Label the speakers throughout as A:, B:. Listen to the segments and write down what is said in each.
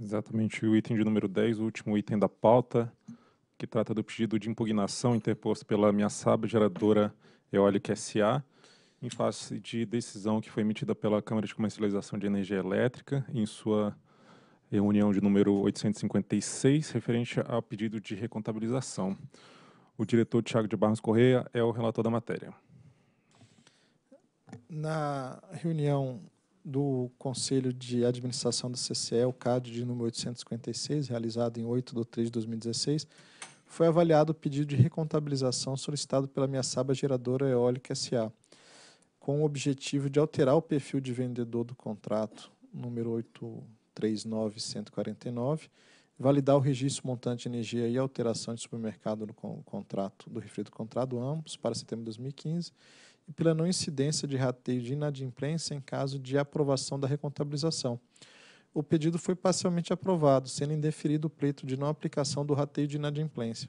A: Exatamente, o item de número 10, o último item da pauta, que trata do pedido de impugnação interposto pela Miaçaba Geradora Eólica SA, em face de decisão que foi emitida pela Câmara de Comercialização de Energia Elétrica, em sua reunião de número 856, referente ao pedido de recontabilização. O diretor Tiago de Barros Correia é o relator da matéria. Na reunião do Conselho de Administração da CCE, o CAD de número 856, realizado em 8 de 3 de 2016, foi avaliado o pedido de recontabilização solicitado pela Miaçaba Geradora Eólica SA, com o objetivo de alterar o perfil de vendedor do contrato número 839149, validar o registro montante de energia e alteração de supermercado no contrato do referido contrato, ambos, para setembro de 2015, e pela não incidência de rateio de inadimplência em caso de aprovação da recontabilização. O pedido foi parcialmente aprovado, sendo indeferido o pleito de não aplicação do rateio de inadimplência.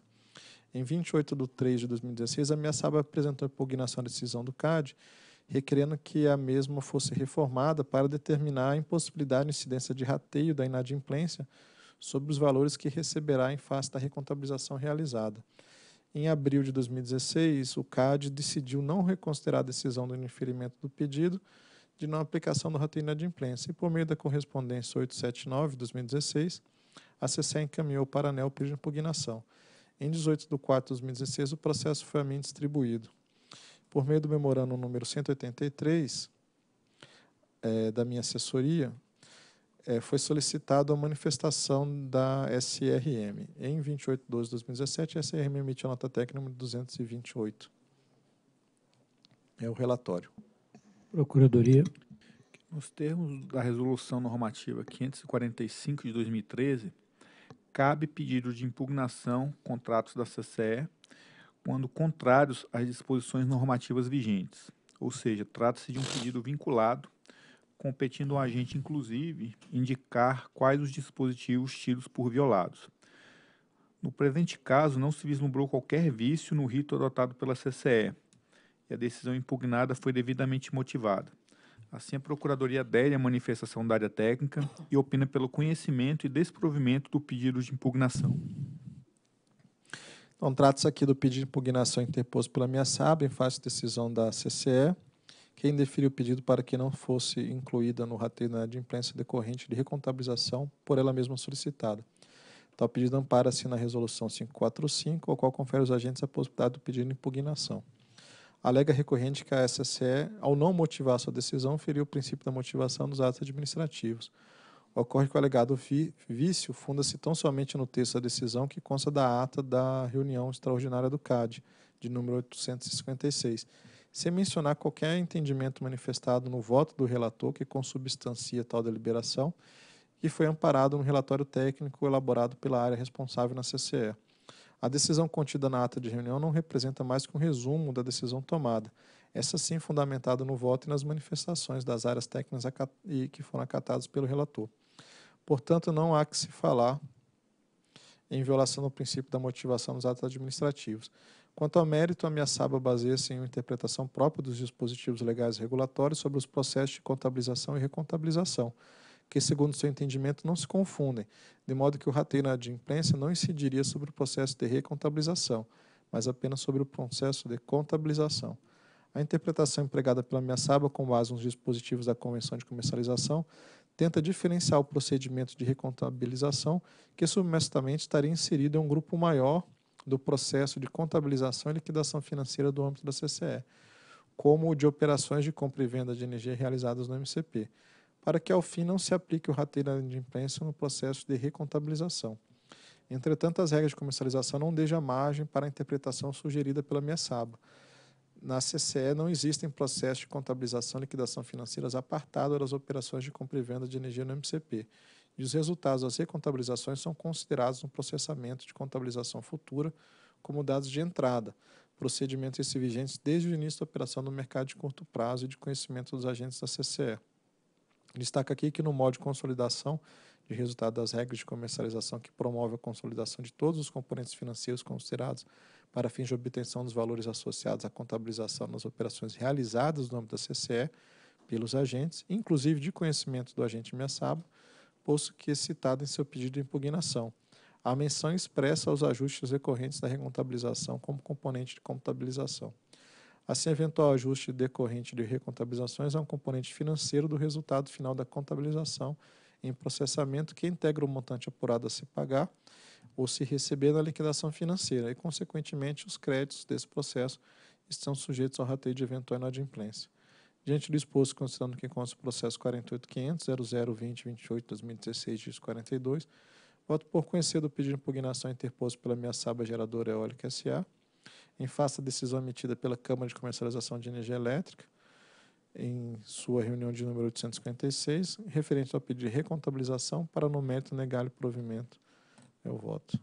A: Em 28 de 3 de 2016, a Miaçaba apresentou impugnação à decisão do CAD, requerendo que a mesma fosse reformada para determinar a impossibilidade de incidência de rateio da inadimplência sobre os valores que receberá em face da recontabilização realizada. Em abril de 2016, o CAD decidiu não reconsiderar a decisão do indeferimento do pedido de não aplicação do rateio inadimplência e, por meio da correspondência 879-2016, a CCE encaminhou para a ANEL o pedido de impugnação. Em 18 de 4 de 2016, o processo foi a mim distribuído. Por meio do memorando número 183 é, eh, da minha assessoria, é, foi solicitada a manifestação da SRM. Em 28 de 12 de 2017, a SRM emitiu a nota técnica número 228. É o relatório. Procuradoria. Nos termos da resolução normativa 545 de 2013, cabe pedido de impugnação contratos da CCE quando contrários às disposições normativas vigentes, ou seja, trata-se de um pedido vinculado competindo o agente, inclusive, indicar quais os dispositivos tidos por violados. No presente caso, não se vislumbrou qualquer vício no rito adotado pela CCE e a decisão impugnada foi devidamente motivada. Assim, a Procuradoria adere à manifestação da área técnica e opina pelo conhecimento e desprovimento do pedido de impugnação. Então, trata-se aqui do pedido de impugnação interposto pela minha SAB em face de decisão da CCE, quem deferiu o pedido para que não fosse incluída no rateio da imprensa decorrente de recontabilização por ela mesma solicitada. Tal pedido ampara-se na Resolução 545, ao qual confere aos agentes a possibilidade do pedido de impugnação. Alega recorrente que a SSE, ao não motivar sua decisão, feriu o princípio da motivação dos atos administrativos. Ocorre que o alegado vício funda-se tão somente no texto da decisão que consta da ata da reunião extraordinária do CAD, de número 856 se mencionar qualquer entendimento manifestado no voto do relator que consubstancia tal deliberação e foi amparado no relatório técnico elaborado pela área responsável na CCE. A decisão contida na ata de reunião não representa mais que um resumo da decisão tomada, essa sim fundamentada no voto e nas manifestações das áreas técnicas que foram acatadas pelo relator. Portanto, não há que se falar em violação do princípio da motivação nos atos administrativos. Quanto ao mérito, a minha SABA baseia-se em uma interpretação própria dos dispositivos legais e regulatórios sobre os processos de contabilização e recontabilização, que, segundo seu entendimento, não se confundem, de modo que o rateio de imprensa não incidiria sobre o processo de recontabilização, mas apenas sobre o processo de contabilização. A interpretação empregada pela minha SABA com base nos dispositivos da Convenção de Comercialização tenta diferenciar o procedimento de recontabilização, que submestamente estaria inserido em um grupo maior do processo de contabilização e liquidação financeira do âmbito da CCE, como o de operações de compra e venda de energia realizadas no MCP, para que ao fim não se aplique o rateio de imprensa no processo de recontabilização. Entretanto, as regras de comercialização não deixam margem para a interpretação sugerida pela MESABA. Na CCE não existem processos de contabilização e liquidação financeiras apartados das operações de compra e venda de energia no MCP e os resultados das recontabilizações são considerados no processamento de contabilização futura como dados de entrada, procedimentos esse vigentes desde o início da operação no mercado de curto prazo e de conhecimento dos agentes da CCE. Destaca aqui que no modo de consolidação de resultado das regras de comercialização que promove a consolidação de todos os componentes financeiros considerados para fins de obtenção dos valores associados à contabilização nas operações realizadas no âmbito da CCE pelos agentes, inclusive de conhecimento do agente Miaçaba, posto que é citado em seu pedido de impugnação. A menção expressa aos ajustes decorrentes da recontabilização como componente de contabilização. Assim, eventual ajuste decorrente de recontabilizações é um componente financeiro do resultado final da contabilização em processamento que integra o montante apurado a se pagar ou se receber na liquidação financeira e, consequentemente, os créditos desse processo estão sujeitos ao rateio de eventual inadimplência. Diante do exposto, considerando que consta o processo 48.500.0020.28.2016-42, voto por conhecer do pedido de impugnação interposto pela minha Saba Geradora Eólica S.A., em face da decisão emitida pela Câmara de Comercialização de Energia Elétrica, em sua reunião de número 856, referente ao pedido de recontabilização, para no mérito negar o provimento. é o voto.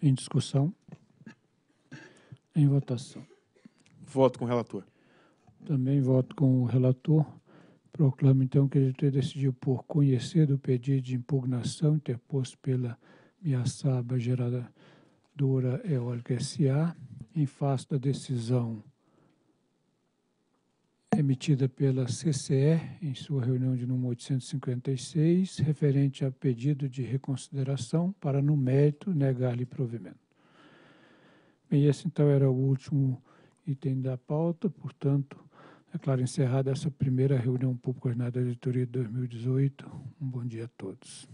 A: Em discussão. Em votação. Voto com o relator também voto com o relator. Proclamo, então, que a diretoria decidiu por conhecer do pedido de impugnação interposto pela Miaçaba Geradora Eólica S.A., em face da decisão emitida pela CCE em sua reunião de número 856, referente a pedido de reconsideração para, no mérito, negar-lhe provimento. Bem, esse, então, era o último item da pauta, portanto, é claro, encerrada essa primeira reunião pública ordinária da diretoria de 2018. Um bom dia a todos.